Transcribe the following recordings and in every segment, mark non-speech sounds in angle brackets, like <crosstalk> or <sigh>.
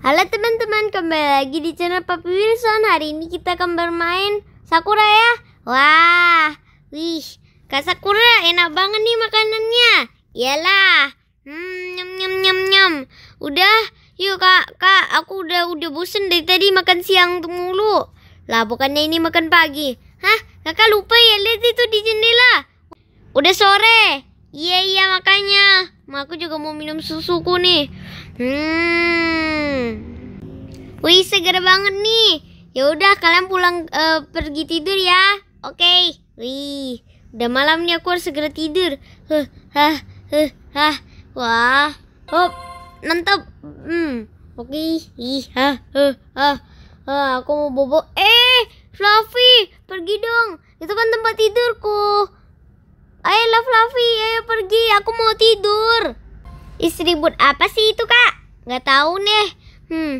Halo teman-teman, kembali lagi di channel Papi Wilson Hari ini kita akan bermain Sakura ya Wah, wih Kak Sakura enak banget nih makanannya Yalah Hmm, nyam nyam nyam nyam Udah, yuk kak, kak Aku udah udah bosen dari tadi makan siang mulu Lah, bukannya ini makan pagi Hah, kakak lupa ya lihat itu di jendela Udah sore Iya iya makanya. Ma aku juga mau minum susuku nih. Hmm. Wih seger banget nih. Ya udah kalian pulang uh, pergi tidur ya. Oke. Okay. Wih. Udah malam nih aku harus segera tidur. Hah, hah, hah. Wah. Hop. Mantap. Hmm. Oke. Okay. Ih, hah, hah. aku mau bobo. Eh, Fluffy, pergi dong. Itu kan tempat tidurku. Ayo Love Luffy, ayo pergi, aku mau tidur. Istri Istribut apa sih itu kak? Gak tau nih. Hmm,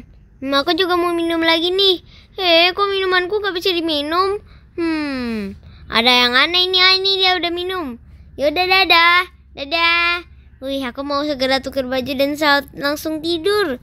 hmm, aku juga mau minum lagi nih. Eh, kok minumanku gak bisa diminum? Hmm, ada yang aneh ini, ah, ini dia udah minum. Yaudah, dadah. Dadah. Wih, aku mau segera tukar baju dan saat langsung tidur.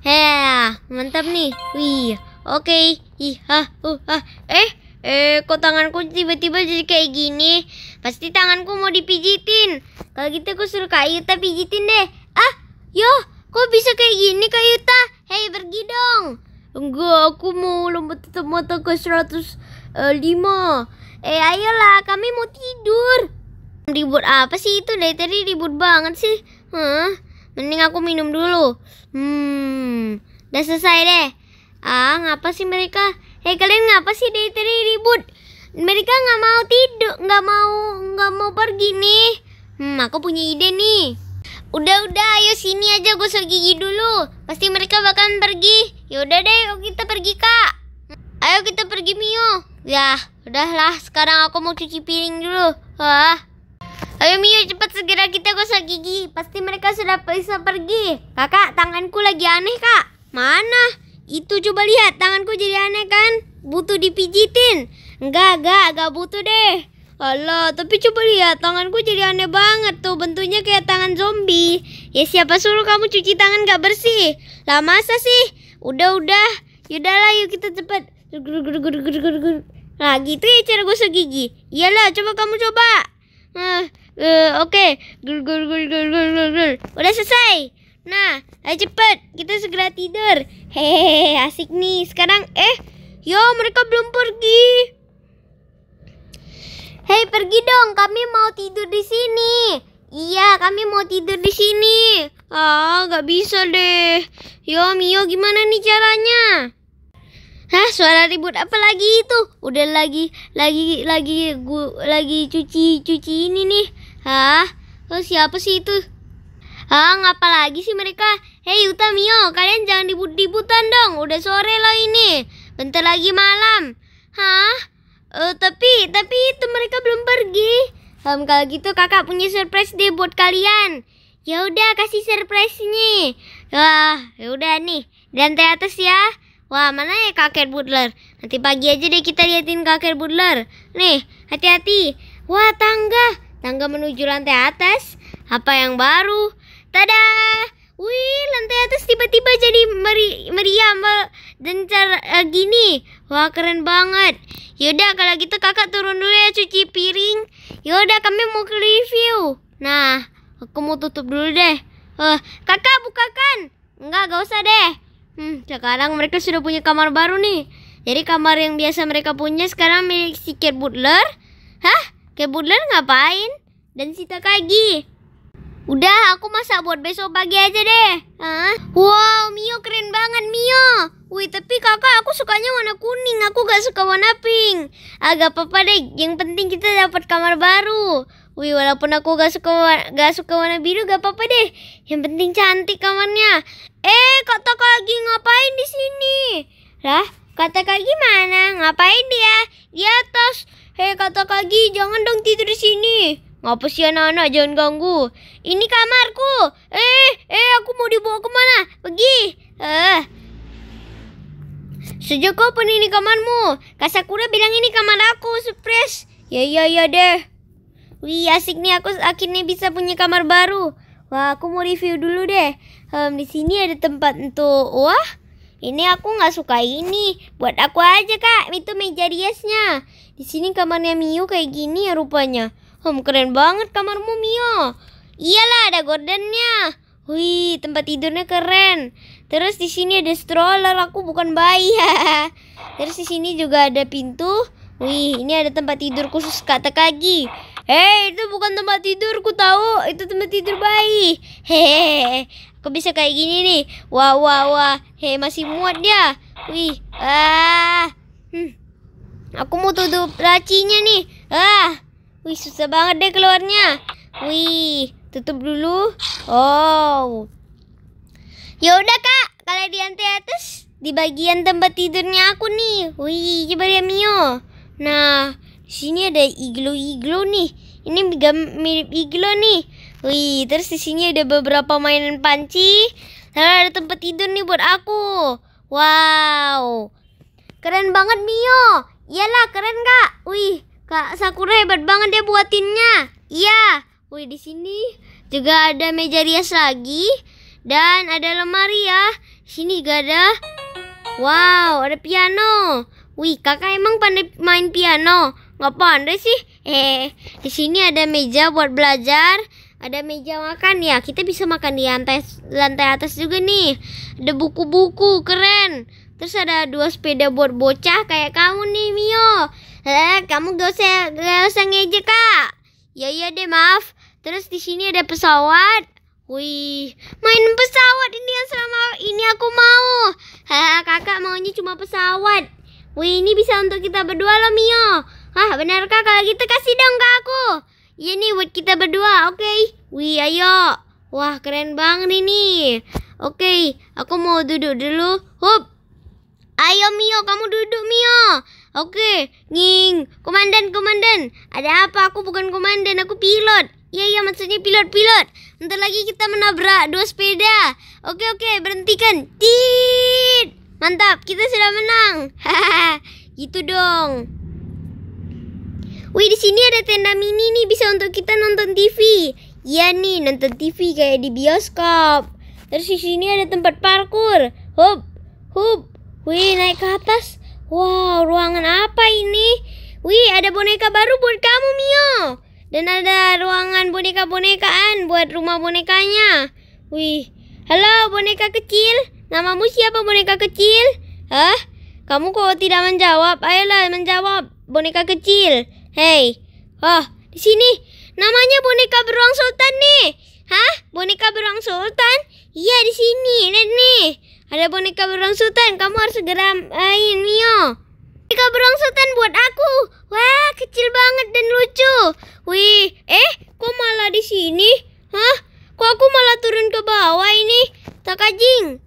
Heh, mantap nih. Wih, oke. Okay. Ih, ha, ah, uh, ha. Ah. Eh, Eh, kok tanganku tiba-tiba jadi kayak gini? Pasti tanganku mau dipijitin. Kalau gitu aku suruh Kak Yuta pijitin deh. Ah, yo, kok bisa kayak gini Kak Yuta? Hei, pergi dong. Enggak, aku mau lompat tetap mata ke 105. Eh, eh, ayolah, kami mau tidur. Ribut apa sih itu? Dari tadi ribut banget sih. Hah? Mending aku minum dulu. Hmm, udah selesai deh. Ah, ngapa sih mereka? Hei eh, kalian ngapa sih dari tadi ribut? Mereka nggak mau tidur, nggak mau nggak mau pergi nih. Hmm, aku punya ide nih. Udah udah, ayo sini aja gosok gigi dulu. Pasti mereka bakalan pergi. Yaudah deh, yuk kita pergi kak. Ayo kita pergi Mio. Ya, udahlah. Sekarang aku mau cuci piring dulu. Wah. Ayo Mio cepat segera kita gosok gigi Pasti mereka sudah bisa pergi Kakak tanganku lagi aneh kak Mana? Itu coba lihat, tanganku jadi aneh kan? Butuh dipijitin. Enggak, enggak, enggak butuh deh. Allah, tapi coba lihat tanganku jadi aneh banget tuh bentuknya kayak tangan zombie. Ya siapa suruh kamu cuci tangan gak bersih? Lah masa sih? Udah udah, yaudahlah yuk kita cepat. Nah gitu ya cara gosok gigi. Iyalah, coba kamu coba. Uh, uh, Oke, okay. udah selesai. Nah, ayo cepet, kita segera tidur. Hehehe, asik nih. Sekarang, eh, yo mereka belum pergi. Hei, pergi dong. Kami mau tidur di sini. Iya, kami mau tidur di sini. Ah, nggak bisa deh. Yo, Mio, gimana nih caranya? Hah, suara ribut apa lagi itu? Udah lagi, lagi, lagi, gua, lagi cuci, cuci ini nih. Hah, oh, siapa sih itu? hah ngapa lagi sih mereka? Hei Uta Mio, kalian jangan dibut-dibutan dong. Udah sore loh ini. Bentar lagi malam. Hah? Uh, tapi, tapi itu mereka belum pergi. um, kalau gitu kakak punya surprise deh buat kalian. Ya udah kasih surprise nih. Wah, ya udah nih. Dan teh atas ya. Wah, mana ya kakek Butler? Nanti pagi aja deh kita liatin kakek Butler. Nih, hati-hati. Wah, tangga. Tangga menuju lantai atas. Apa yang baru? Tada! Wih, lantai atas tiba-tiba jadi meri meriam dan cara uh, gini. Wah, keren banget. Yaudah, kalau gitu kakak turun dulu ya cuci piring. Yaudah, kami mau ke review. Nah, aku mau tutup dulu deh. Uh, kakak, bukakan. Enggak, gak usah deh. Hmm, sekarang mereka sudah punya kamar baru nih. Jadi kamar yang biasa mereka punya sekarang milik si Kate Butler. Hah? Kate Butler ngapain? Dan si Takagi. Udah, aku masak buat besok pagi aja deh. Hah? Wow, Mio keren banget Mio. Wih, tapi kakak aku sukanya warna kuning. Aku gak suka warna pink. Agak apa-apa deh. Yang penting kita dapat kamar baru. Wih, walaupun aku gak suka gak suka warna biru, gak apa-apa deh. Yang penting cantik kamarnya. Eh, kata lagi ngapain di sini? Lah, kata kak mana? Ngapain dia? Di atas. Hei, kata kaki jangan dong tidur di sini. Ngapa sih anak-anak jangan ganggu? Ini kamarku. Eh, eh aku mau dibawa kemana? Pergi. Eh. Sejak kapan ini kamarmu? Kasakura bilang ini kamar aku, surprise. Ya ya ya deh. Wih asik nih aku akhirnya bisa punya kamar baru. Wah aku mau review dulu deh. Um, di sini ada tempat untuk wah. Ini aku nggak suka ini. Buat aku aja kak. Itu meja riasnya. Di sini kamarnya Miu kayak gini ya rupanya. Om hmm, keren banget kamarmu Mio. Iyalah ada gordennya. Wih, tempat tidurnya keren. Terus di sini ada stroller, aku bukan bayi. <laughs> Terus di sini juga ada pintu. Wih, ini ada tempat tidur khusus kata kaki. Hei, itu bukan tempat tidurku tahu, itu tempat tidur bayi. Hehehe, aku bisa kayak gini nih. Wah, wah, wah. Hei, masih muat dia. Wih, ah. Hmm. Aku mau tutup racinya nih. Ah. Wih, susah banget deh keluarnya. Wih, tutup dulu. Oh. Ya udah, Kak. Kalau di atas di bagian tempat tidurnya aku nih. Wih, coba ya Mio. Nah, di sini ada iglo-iglo nih. Ini mirip iglo nih. Wih, terus di sini ada beberapa mainan panci. Lalu ada tempat tidur nih buat aku. Wow. Keren banget Mio. Iyalah, keren Kak. Wih, Kak Sakura hebat banget dia buatinnya. Iya. Wih di sini juga ada meja rias lagi dan ada lemari ya. Sini juga ada. Wow, ada piano. Wih, kakak emang pandai main piano? Nggak pandai sih. Eh, di sini ada meja buat belajar. Ada meja makan ya. Kita bisa makan di lantai lantai atas juga nih. Ada buku-buku keren. Terus ada dua sepeda buat bocah kayak kamu nih, Mio. Eh, kamu gak usah, gak usah ngejek, Kak. Ya iya deh, maaf. Terus di sini ada pesawat. Wih, main pesawat ini yang selama ini aku mau. hah kakak maunya cuma pesawat. Wih, ini bisa untuk kita berdua loh, Mio. Ah, benar kak, kalau gitu kasih dong ke aku. Iya nih buat kita berdua, oke. Okay. Wih, ayo. Wah, keren banget ini. Oke, okay, aku mau duduk dulu. Hup. Ayo Mio, kamu duduk Mio. Oke, nying. Komandan, komandan. Ada apa? Aku bukan komandan, aku pilot. Iya, iya, maksudnya pilot, pilot. Bentar lagi kita menabrak dua sepeda. Oke, oke, berhentikan. Tit. Mantap, kita sudah menang. Hahaha, gitu dong. Wih, di sini ada tenda mini nih bisa untuk kita nonton TV. Iya nih, nonton TV kayak di bioskop. Terus di sini ada tempat parkur. Hop, hop. Wih, naik ke atas. Wow, ruangan apa ini? Wih, ada boneka baru buat kamu, Mio. Dan ada ruangan boneka-bonekaan buat rumah bonekanya. Wih, halo boneka kecil. Namamu siapa boneka kecil? Hah? Kamu kok tidak menjawab? Ayolah menjawab, boneka kecil. Hei, oh, di sini. Namanya boneka beruang sultan nih. Hah? Boneka beruang sultan? Iya, di sini. Lihat nih. Ada boneka beruang sultan, kamu harus segera main, eh, Mio. Boneka beruang sultan buat aku. Wah, kecil banget dan lucu. Wih, eh, kok malah di sini? Hah? Kok aku malah turun ke bawah ini? Tak kajing.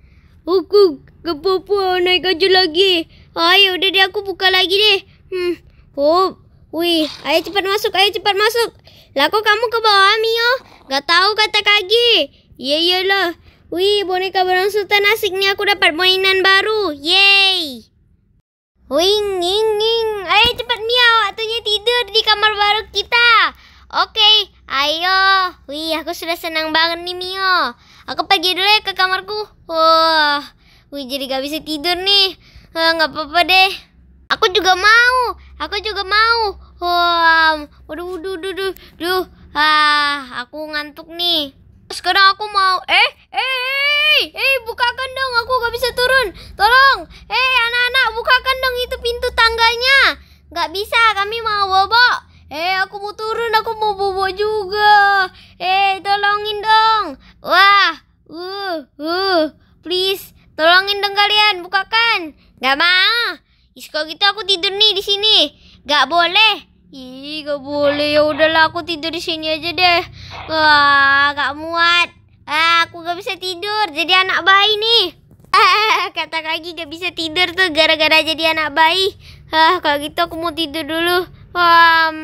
Aku naik aja lagi. Ayo, ah, ya udah deh aku buka lagi deh. Hmm. Oh, wih, ayo cepat masuk, ayo cepat masuk. Lah kok kamu ke bawah, Mio? Gak tahu kata kaki. Iya iyalah. Wih, boneka burung sultan nih aku dapat mainan baru. Yeay! Wing, ing, ing. Ayo cepat Mia, waktunya tidur di kamar baru kita. Oke, ayo. Wih, aku sudah senang banget nih Mio. Aku pergi dulu ya ke kamarku. Wah, wih jadi gak bisa tidur nih. Eh, gak apa-apa deh. Aku juga mau. Aku juga mau. Wah, waduh, waduh, waduh, waduh. Duh, ah, aku ngantuk nih sekarang aku mau eh eh eh, eh bukakan dong aku gak bisa turun tolong eh anak-anak bukakan dong itu pintu tangganya gak bisa kami mau bobo eh aku mau turun aku mau bobo juga eh tolongin dong wah uh uh please tolongin dong kalian bukakan gak mau Isko gitu aku tidur nih di sini gak boleh Ih, gak boleh. Ya udahlah, aku tidur di sini aja deh. Wah, gak muat. Ah, aku gak bisa tidur. Jadi anak bayi nih. Ah, <laughs> kata lagi gak bisa tidur tuh gara-gara jadi anak bayi. Ah, kalau gitu aku mau tidur dulu. Um,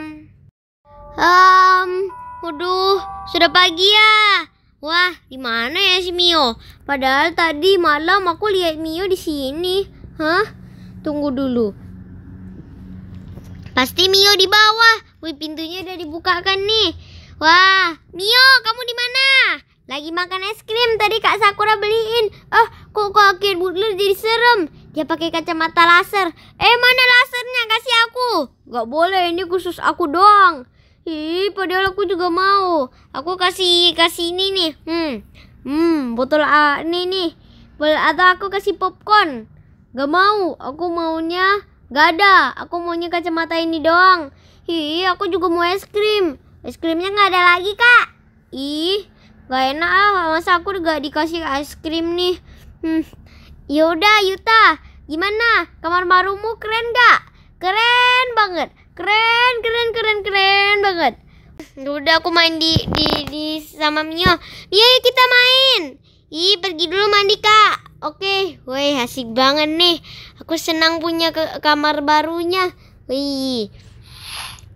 um, waduh, sudah pagi ya. Wah, di mana ya si Mio? Padahal tadi malam aku lihat Mio di sini. Hah? Tunggu dulu. Pasti Mio di bawah. Wih, pintunya udah dibukakan nih. Wah, Mio, kamu di mana? Lagi makan es krim tadi Kak Sakura beliin. Oh, kok kakek Butler jadi serem? Dia pakai kacamata laser. Eh, mana lasernya? Kasih aku. Gak boleh, ini khusus aku doang. Ih, padahal aku juga mau. Aku kasih kasih ini nih. Hmm. Hmm, botol A ini nih. Boleh Atau aku kasih popcorn. Gak mau, aku maunya Gak ada, aku maunya kacamata ini doang. Hi, aku juga mau es krim. Es krimnya gak ada lagi, Kak. Ih, gak enak ah, masa aku gak dikasih es krim nih. Hmm, yaudah Yuta, gimana? Kamar barumu keren gak? Keren banget, keren, keren, keren, keren banget. Ya udah aku main di di di sama Mio. Mio, kita main. Ih, pergi dulu mandi, Kak. Oke, woi asik banget nih. Aku senang punya ke kamar barunya. Wih.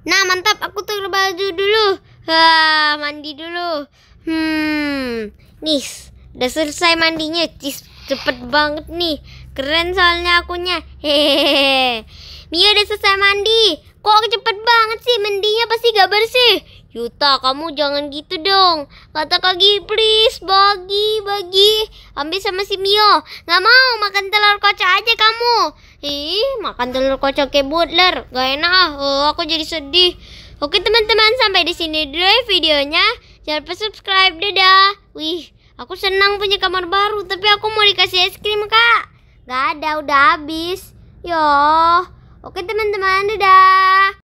Nah, mantap. Aku tuh baju dulu. Wah, mandi dulu. Hmm. nis, udah selesai mandinya. Cis, cepet banget nih. Keren soalnya akunya. Hehehe. Mia udah selesai mandi. Kok cepet banget sih mandinya pasti gak bersih. Yuta, kamu jangan gitu dong. Kata Kagi, please bagi, bagi. Ambil sama si Mio. Nggak mau makan telur kocok aja kamu. Ih, makan telur kocok kayak butler. Gak enak ah, oh, aku jadi sedih. Oke teman-teman, sampai di sini dulu ya videonya. Jangan lupa subscribe, dadah. Wih, aku senang punya kamar baru, tapi aku mau dikasih es krim, Kak. Gak ada, udah habis. Yo. Oke teman-teman, dadah.